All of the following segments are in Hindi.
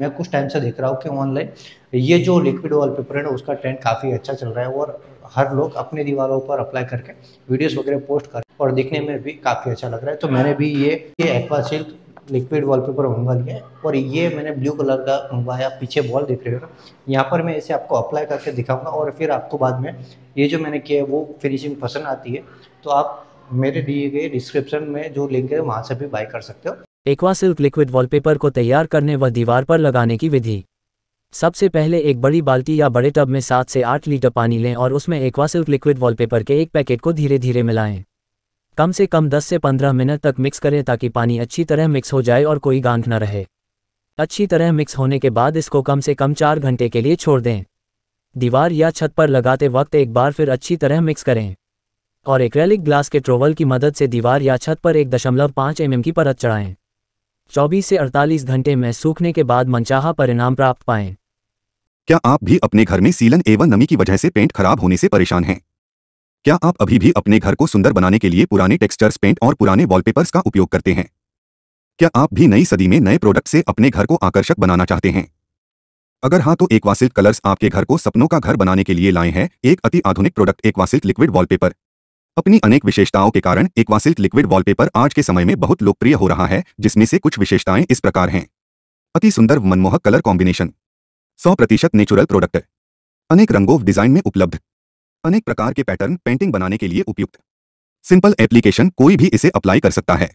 मैं कुछ टाइम से देख रहा हूँ कि ऑनलाइन ये जो लिक्विड वॉल पेपर है उसका ट्रेंड काफ़ी अच्छा चल रहा है और हर लोग अपने दीवारों पर अप्लाई करके वीडियोस वगैरह पोस्ट कर और दिखने में भी काफ़ी अच्छा लग रहा है तो मैंने भी ये ये aqua silk liquid wallpaper मंगवा लिया और ये मैंने ब्लू कलर का मंगवाया पीछे बॉल दिख रहे हो यहाँ पर मैं इसे आपको अप्लाई करके दिखाऊंगा और फिर आपको बाद में ये जो मैंने किया है वो फिनिशिंग पसंद आती है तो आप मेरे दिए गए डिस्क्रिप्शन में जो लिंक है वहाँ से भी बाई कर सकते हो एक्वा सिल्क लिक्विड वॉलपेपर को तैयार करने व दीवार पर लगाने की विधि सबसे पहले एक बड़ी बाल्टी या बड़े टब में सात से आठ लीटर पानी लें और उसमें एक्वा सिल्क लिक्विड वॉलपेपर के एक पैकेट को धीरे धीरे मिलाएं कम से कम 10 से 15 मिनट तक मिक्स करें ताकि पानी अच्छी तरह मिक्स हो जाए और कोई गांठ न रहे अच्छी तरह मिक्स होने के बाद इसको कम से कम चार घंटे के लिए छोड़ दें दीवार या छत पर लगाते वक्त एक बार फिर अच्छी तरह मिक्स करें और एक्रेलिक ग्लास के ट्रोवल की मदद से दीवार या छत पर एक दशमलव पाँच एम की परत चढ़ाएं 24 से 48 घंटे में सूखने के बाद मनचाहा परिणाम प्राप्त पाएं क्या आप भी अपने घर में सीलन एवं नमी की वजह से पेंट खराब होने से परेशान हैं क्या आप अभी भी अपने घर को सुंदर बनाने के लिए पुराने टेक्सचर्स पेंट और पुराने वॉलपेपर्स का उपयोग करते हैं क्या आप भी नई सदी में नए प्रोडक्ट से अपने घर को आकर्षक बनाना चाहते हैं अगर हाँ तो एक वासिल्क कलर्स आपके घर को सपनों का घर बनाने के लिए लाए हैं एक अति आधुनिक प्रोडक्ट एक वासिल्क लिक्विड वॉलपेपर अपनी अनेक विशेषताओं के कारण एक्वा लिक्विड वॉलपेपर आज के समय में बहुत लोकप्रिय हो रहा है जिसमें से कुछ विशेषताएं इस प्रकार हैं अति सुंदर मनमोहक कलर कॉम्बिनेशन सौ प्रतिशत नेचुरल प्रोडक्ट अनेक रंगों डिजाइन में उपलब्ध अनेक प्रकार के पैटर्न पेंटिंग बनाने के लिए उपयुक्त सिंपल एप्लीकेशन कोई भी इसे अप्लाई कर सकता है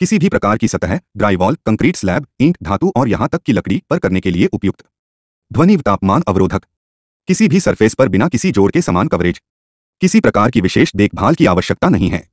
किसी भी प्रकार की सतह ड्राईवॉल कंक्रीट स्लैब ईंट धातु और यहां तक की लकड़ी पर करने के लिए उपयुक्त ध्वनि तापमान अवरोधक किसी भी सरफेस पर बिना किसी जोड़ के समान कवरेज किसी प्रकार की विशेष देखभाल की आवश्यकता नहीं है